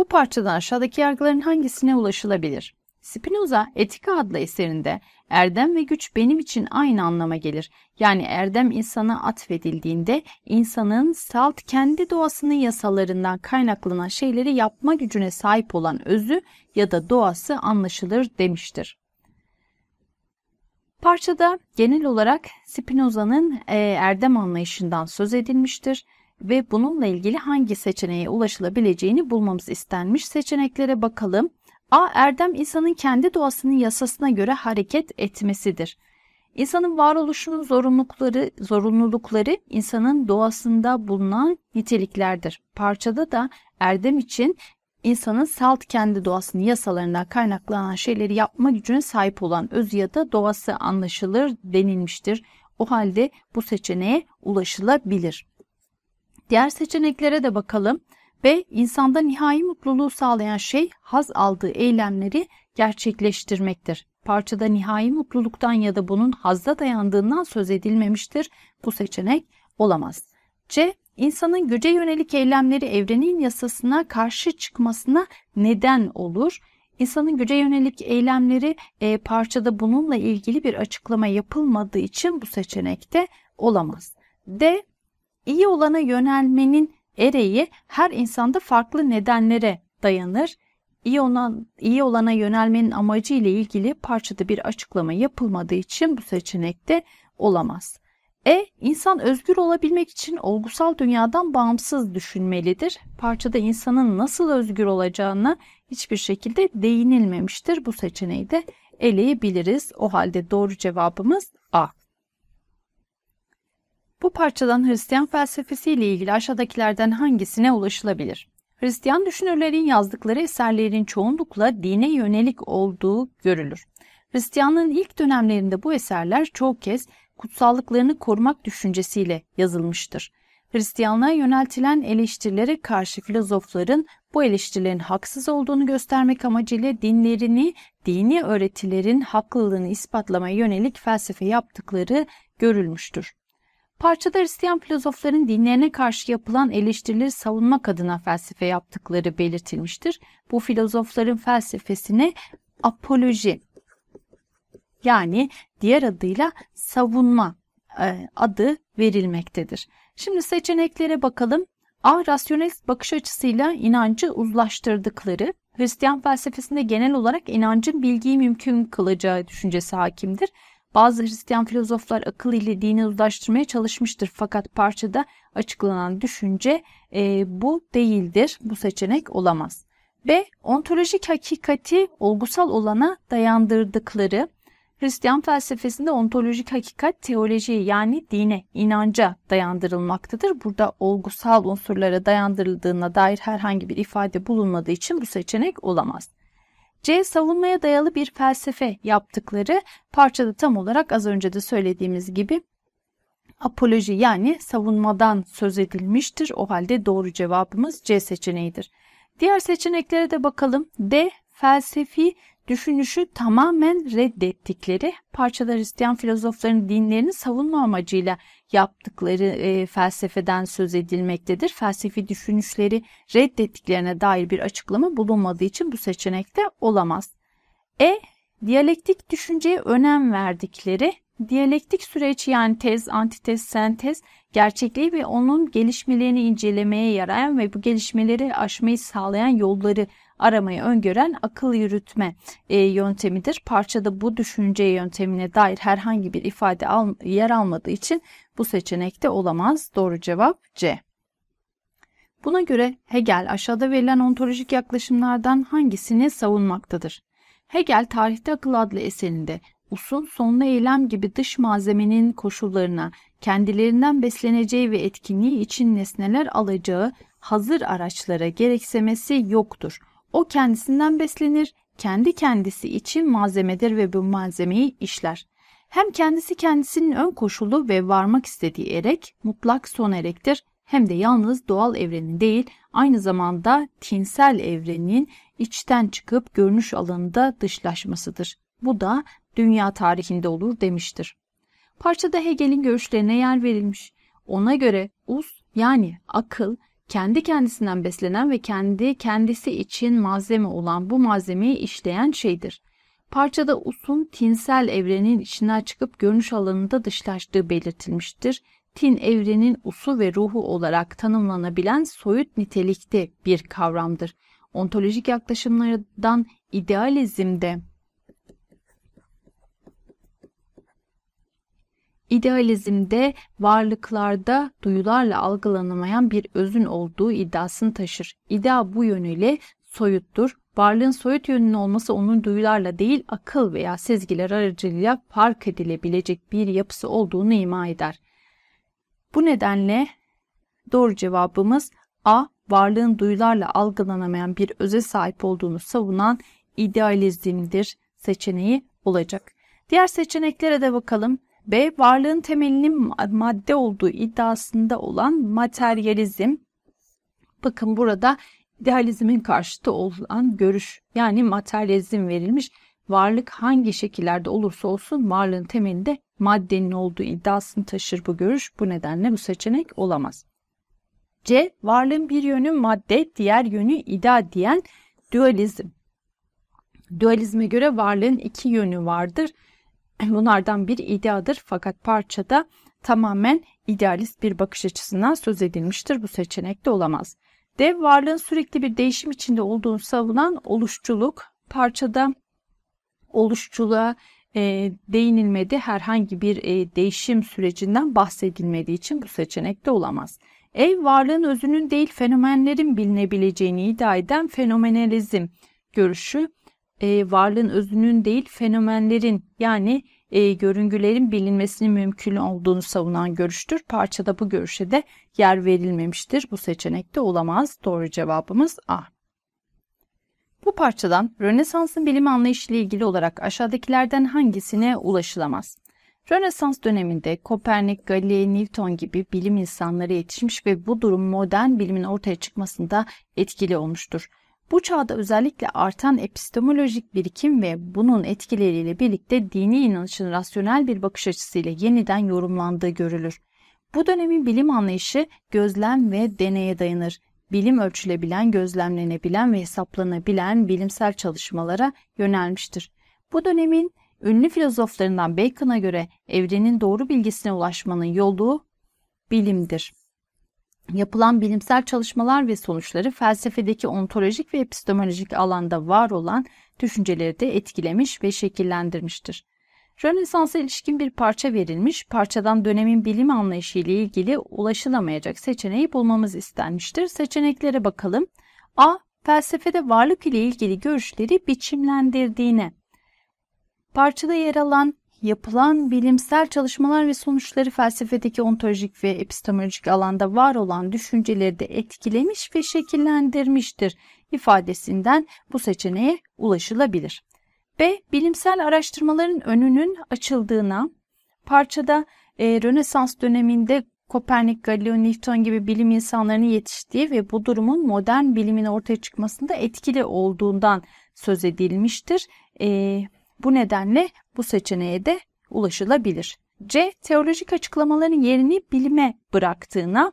Bu parçadan aşağıdaki yargıların hangisine ulaşılabilir? Spinoza Etika adlı eserinde erdem ve güç benim için aynı anlama gelir. Yani erdem insana atfedildiğinde insanın salt kendi doğasının yasalarından kaynaklanan şeyleri yapma gücüne sahip olan özü ya da doğası anlaşılır demiştir. Parçada genel olarak Spinoza'nın e, erdem anlayışından söz edilmiştir ve bununla ilgili hangi seçeneğe ulaşılabileceğini bulmamız istenmiş. Seçeneklere bakalım. A. Erdem insanın kendi doğasının yasasına göre hareket etmesidir. İnsanın varoluşunun zorunlulukları, zorunlulukları insanın doğasında bulunan niteliklerdir. Parçada da erdem için insanın salt kendi doğasının yasalarından kaynaklanan şeyleri yapma gücüne sahip olan öz ya da doğası anlaşılır denilmiştir. O halde bu seçeneğe ulaşılabilir. Diğer seçeneklere de bakalım ve insanda nihai mutluluğu sağlayan şey haz aldığı eylemleri gerçekleştirmektir. Parçada nihai mutluluktan ya da bunun hazda dayandığından söz edilmemiştir. Bu seçenek olamaz. C. İnsanın güce yönelik eylemleri evrenin yasasına karşı çıkmasına neden olur. İnsanın güce yönelik eylemleri e, parçada bununla ilgili bir açıklama yapılmadığı için bu seçenekte olamaz. D. İyi olana yönelmenin ereği her insanda farklı nedenlere dayanır. İyi, olan, iyi olana yönelmenin amacı ile ilgili parçada bir açıklama yapılmadığı için bu seçenekte olamaz. E. insan özgür olabilmek için olgusal dünyadan bağımsız düşünmelidir. Parçada insanın nasıl özgür olacağına hiçbir şekilde değinilmemiştir. Bu seçeneği de eleyebiliriz. O halde doğru cevabımız A. Bu parçadan Hristiyan felsefesiyle ilgili aşağıdakilerden hangisine ulaşılabilir? Hristiyan düşünürlerin yazdıkları eserlerin çoğunlukla dine yönelik olduğu görülür. Hristiyanlığın ilk dönemlerinde bu eserler çoğu kez kutsallıklarını korumak düşüncesiyle yazılmıştır. Hristiyanlığa yöneltilen eleştirilere karşı filozofların bu eleştirilerin haksız olduğunu göstermek amacıyla dinlerini, dini öğretilerin haklılığını ispatlamaya yönelik felsefe yaptıkları görülmüştür. Parçada Hristiyan filozofların dinlerine karşı yapılan eleştirileri savunmak adına felsefe yaptıkları belirtilmiştir. Bu filozofların felsefesine apoloji yani diğer adıyla savunma e, adı verilmektedir. Şimdi seçeneklere bakalım. A. Rasyonelist bakış açısıyla inancı uzlaştırdıkları, Hristiyan felsefesinde genel olarak inancın bilgiyi mümkün kılacağı düşüncesi hakimdir. Bazı Hristiyan filozoflar akıl ile dini uzlaştırmaya çalışmıştır fakat parçada açıklanan düşünce e, bu değildir. Bu seçenek olamaz. B. Ontolojik hakikati olgusal olana dayandırdıkları Hristiyan felsefesinde ontolojik hakikat teolojiye yani dine, inanca dayandırılmaktadır. Burada olgusal unsurlara dayandırıldığına dair herhangi bir ifade bulunmadığı için bu seçenek olamaz. C. Savunmaya dayalı bir felsefe yaptıkları parçada tam olarak az önce de söylediğimiz gibi apoloji yani savunmadan söz edilmiştir. O halde doğru cevabımız C seçeneğidir. Diğer seçeneklere de bakalım. D. Felsefi düşünüşü tamamen reddettikleri, parçalar Hristiyan filozofların dinlerini savunma amacıyla yaptıkları e, felsefeden söz edilmektedir. Felsefi düşünüşleri reddettiklerine dair bir açıklama bulunmadığı için bu seçenekte olamaz. E. Diyalektik düşünceye önem verdikleri, diyalektik süreç yani tez, antitez, sentez gerçekliği ve onun gelişmelerini incelemeye yarayan ve bu gelişmeleri aşmayı sağlayan yolları aramayı öngören akıl yürütme e, yöntemidir. Parçada bu düşünce yöntemine dair herhangi bir ifade al, yer almadığı için bu seçenekte olamaz. Doğru cevap C. Buna göre Hegel aşağıda verilen ontolojik yaklaşımlardan hangisini savunmaktadır? Hegel Tarihte Akıl adlı eserinde usun sonlu eylem gibi dış malzemenin koşullarına, kendilerinden besleneceği ve etkinliği için nesneler alacağı hazır araçlara gereksemesi yoktur. O kendisinden beslenir, kendi kendisi için malzemedir ve bu malzemeyi işler. Hem kendisi kendisinin ön koşulu ve varmak istediği erek mutlak son erektir hem de yalnız doğal evrenin değil aynı zamanda tinsel evrenin içten çıkıp görünüş alanında dışlaşmasıdır. Bu da dünya tarihinde olur demiştir. Parçada Hegel'in görüşlerine yer verilmiş. Ona göre uz yani akıl kendi kendisinden beslenen ve kendi kendisi için malzeme olan bu malzemeyi işleyen şeydir. Parçada usun tinsel evrenin içine çıkıp görünüş alanında dışlaştığı belirtilmiştir. Tin evrenin usu ve ruhu olarak tanımlanabilen soyut nitelikte bir kavramdır. Ontolojik yaklaşımlardan idealizmde İdealizmde varlıklarda duyularla algılanamayan bir özün olduğu iddiasını taşır. İdea bu yönüyle soyuttur. Varlığın soyut yönünün olması onun duyularla değil akıl veya sezgiler aracılığıyla fark edilebilecek bir yapısı olduğunu ima eder. Bu nedenle doğru cevabımız A. Varlığın duyularla algılanamayan bir öze sahip olduğunu savunan idealizmdir seçeneği olacak. Diğer seçeneklere de bakalım. B. Varlığın temelinin madde olduğu iddiasında olan materyalizm. Bakın burada idealizmin karşıtı olan görüş yani materyalizm verilmiş. Varlık hangi şekillerde olursa olsun varlığın temelinde maddenin olduğu iddiasını taşır bu görüş. Bu nedenle bu seçenek olamaz. C. Varlığın bir yönü madde, diğer yönü ida diyen dualizm. Dualizme göre varlığın iki yönü vardır. Bunlardan biri ideadır fakat parçada tamamen idealist bir bakış açısından söz edilmiştir. Bu seçenek de olamaz. Dev varlığın sürekli bir değişim içinde olduğunu savunan oluşçuluk parçada oluşçuluğa e, değinilmedi herhangi bir e, değişim sürecinden bahsedilmediği için bu seçenek de olamaz. Ev varlığın özünün değil fenomenlerin bilinebileceğini iddia eden fenomenalizm görüşü e, varlığın özünün değil fenomenlerin yani e, görüngülerin bilinmesinin mümkün olduğunu savunan görüştür. Parçada bu görüşe de yer verilmemiştir. Bu seçenekte olamaz. Doğru cevabımız A. Bu parçadan Rönesans'ın bilim anlayışı ile ilgili olarak aşağıdakilerden hangisine ulaşılamaz? Rönesans döneminde Kopernik, Galilei, Newton gibi bilim insanları yetişmiş ve bu durum modern bilimin ortaya çıkmasında etkili olmuştur. Bu çağda özellikle artan epistemolojik birikim ve bunun etkileriyle birlikte dini inanışın rasyonel bir bakış açısıyla yeniden yorumlandığı görülür. Bu dönemin bilim anlayışı gözlem ve deneye dayanır. Bilim ölçülebilen, gözlemlenebilen ve hesaplanabilen bilimsel çalışmalara yönelmiştir. Bu dönemin ünlü filozoflarından Bacon'a göre evrenin doğru bilgisine ulaşmanın yolu bilimdir yapılan bilimsel çalışmalar ve sonuçları felsefedeki ontolojik ve epistemolojik alanda var olan düşünceleri de etkilemiş ve şekillendirmiştir. Rönesans'a ilişkin bir parça verilmiş, parçadan dönemin bilim anlayışı ile ilgili ulaşılamayacak seçeneği bulmamız istenmiştir. Seçeneklere bakalım. A. Felsefede varlık ile ilgili görüşleri biçimlendirdiğine. Parçada yer alan yapılan bilimsel çalışmalar ve sonuçları felsefedeki ontolojik ve epistemolojik alanda var olan düşünceleri de etkilemiş ve şekillendirmiştir ifadesinden bu seçeneğe ulaşılabilir. B. Bilimsel araştırmaların önünün açıldığına, parçada e, Rönesans döneminde Kopernik, Galileo, Newton gibi bilim insanlarının yetiştiği ve bu durumun modern bilimin ortaya çıkmasında etkili olduğundan söz edilmiştir. E, bu nedenle bu seçeneğe de ulaşılabilir. C. Teolojik açıklamaların yerini bilime bıraktığına,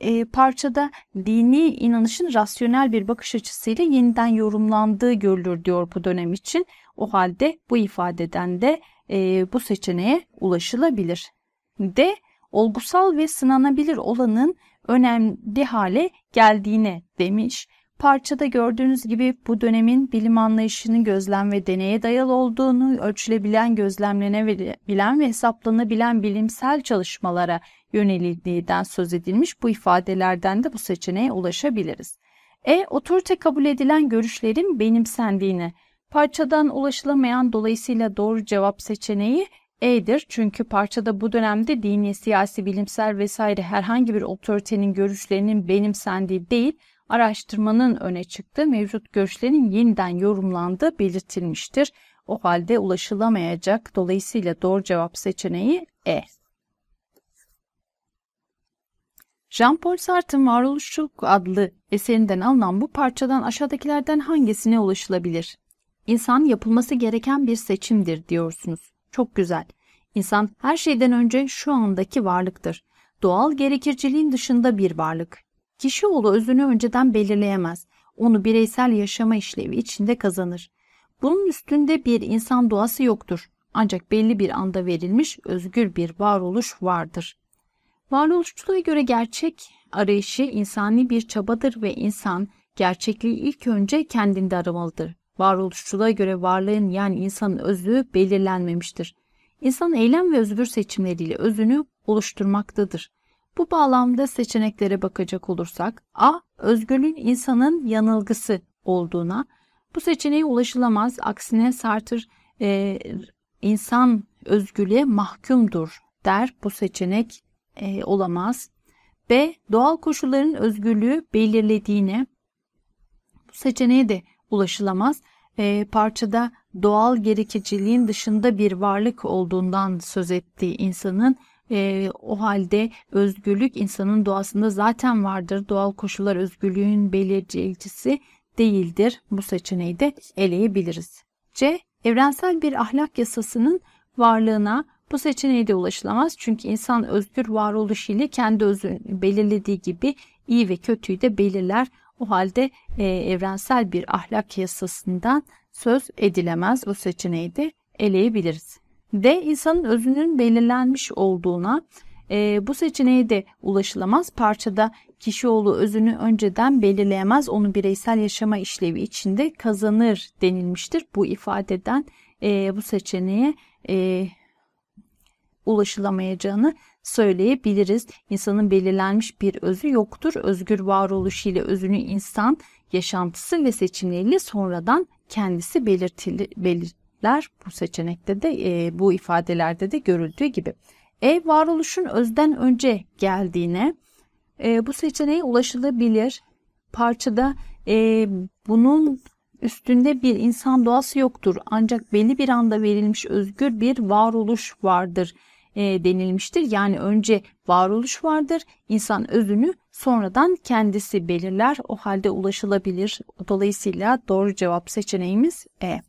e, parçada dini inanışın rasyonel bir bakış açısıyla yeniden yorumlandığı görülür diyor bu dönem için. O halde bu ifadeden de e, bu seçeneğe ulaşılabilir. D. Olgusal ve sınanabilir olanın önemli hale geldiğine demiş. Parçada gördüğünüz gibi bu dönemin bilim anlayışının gözlem ve deneye dayalı olduğunu ölçülebilen, gözlemlenebilen ve hesaplanabilen bilimsel çalışmalara yönelildiğinden söz edilmiş bu ifadelerden de bu seçeneğe ulaşabiliriz. E. Otorite kabul edilen görüşlerin benimsendiğini. Parçadan ulaşılamayan dolayısıyla doğru cevap seçeneği E'dir çünkü parçada bu dönemde dini, siyasi, bilimsel vesaire herhangi bir otoritenin görüşlerinin benimsendiği değil, araştırmanın öne çıktığı mevcut görüşlerin yeniden yorumlandığı belirtilmiştir. O halde ulaşılamayacak. Dolayısıyla doğru cevap seçeneği E. Jean-Paul Sartre'ın Varoluşçuluk adlı eserinden alınan bu parçadan aşağıdakilerden hangisine ulaşılabilir? İnsan yapılması gereken bir seçimdir diyorsunuz. Çok güzel. İnsan her şeyden önce şu andaki varlıktır. Doğal gerekirciliğin dışında bir varlık. Kişioğlu özünü önceden belirleyemez. Onu bireysel yaşama işlevi içinde kazanır. Bunun üstünde bir insan doğası yoktur. Ancak belli bir anda verilmiş özgür bir varoluş vardır. Varoluşçuluğa göre gerçek arayışı insani bir çabadır ve insan gerçekliği ilk önce kendinde aramalıdır. Varoluşçuluğa göre varlığın yani insanın özü belirlenmemiştir. İnsan eylem ve özgür seçimleriyle özünü oluşturmaktadır. Bu bağlamda seçeneklere bakacak olursak A. Özgürlüğün insanın yanılgısı olduğuna bu seçeneğe ulaşılamaz aksine Sartır e, insan özgürlüğe mahkumdur der bu seçenek e, olamaz. B. Doğal koşulların özgürlüğü belirlediğine bu seçeneğe de ulaşılamaz. E, parçada doğal gerekeciliğin dışında bir varlık olduğundan söz ettiği insanın e, o halde özgürlük insanın doğasında zaten vardır. Doğal koşullar özgürlüğün belirleyicisi değildir. Bu seçeneği de eleyebiliriz. C. Evrensel bir ahlak yasasının varlığına bu seçeneğe de ulaşılamaz çünkü insan özgür varoluş ile kendi özünü belirlediği gibi iyi ve kötüyü de belirler. O halde e, evrensel bir ahlak yasasından söz edilemez. Bu seçeneği de eleyebiliriz de insanın özünün belirlenmiş olduğuna e, bu seçeneğe de ulaşılamaz. Parçada kişioğlu özünü önceden belirleyemez. Onu bireysel yaşama işlevi içinde kazanır denilmiştir. Bu ifadeden e, bu seçeneğe e, ulaşılamayacağını söyleyebiliriz. İnsanın belirlenmiş bir özü yoktur. Özgür varoluş ile özünü insan yaşantısı ve seçimleriyle sonradan kendisi belirtilir. belir, seçenekler bu seçenekte de e, bu ifadelerde de görüldüğü gibi. E varoluşun özden önce geldiğine e, bu seçeneğe ulaşılabilir. Parçada e, bunun üstünde bir insan doğası yoktur ancak belli bir anda verilmiş özgür bir varoluş vardır e, denilmiştir. Yani önce varoluş vardır insan özünü sonradan kendisi belirler o halde ulaşılabilir. Dolayısıyla doğru cevap seçeneğimiz E.